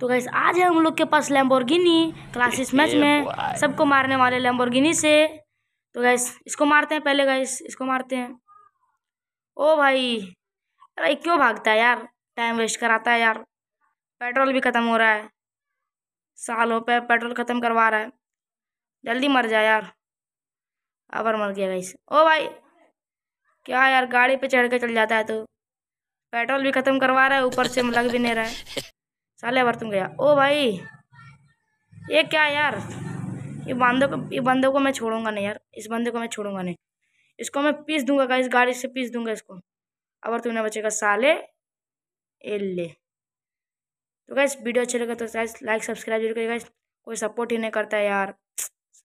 तो गैस आज है हम लोग के पास लैम्बोर्गिनी क्लासिस मैच में सबको मारने वाले लैम्बोर्गिनी से तो गैस इसको मारते हैं पहले गैस इसको मारते हैं ओ भाई अरे क्यों भागता है यार टाइम वेस्ट कराता है यार पेट्रोल भी ख़त्म हो रहा है सालों पे पेट्रोल ख़त्म करवा रहा है जल्दी मर जाए यार अबर मर गया गैस ओ भाई क्या यार गाड़ी पे चढ़ के चल जाता है तो पेट्रोल भी ख़त्म करवा रहा है ऊपर से लग भी नहीं रहा है साले तुम गया ओ भाई ये क्या यार ये बंदों को ये बंदों को मैं छोड़ूंगा नहीं यार इस बंदे को मैं छोड़ूंगा नहीं इसको मैं पीस दूंगा इस गाड़ी से पीस दूंगा इसको अगर तुमने बचेगा साले ए ले तो गाइस वीडियो अच्छे लगे तो लाइक सब्सक्राइब जरूर करिएगा कोई सपोर्ट ही नहीं करता है यार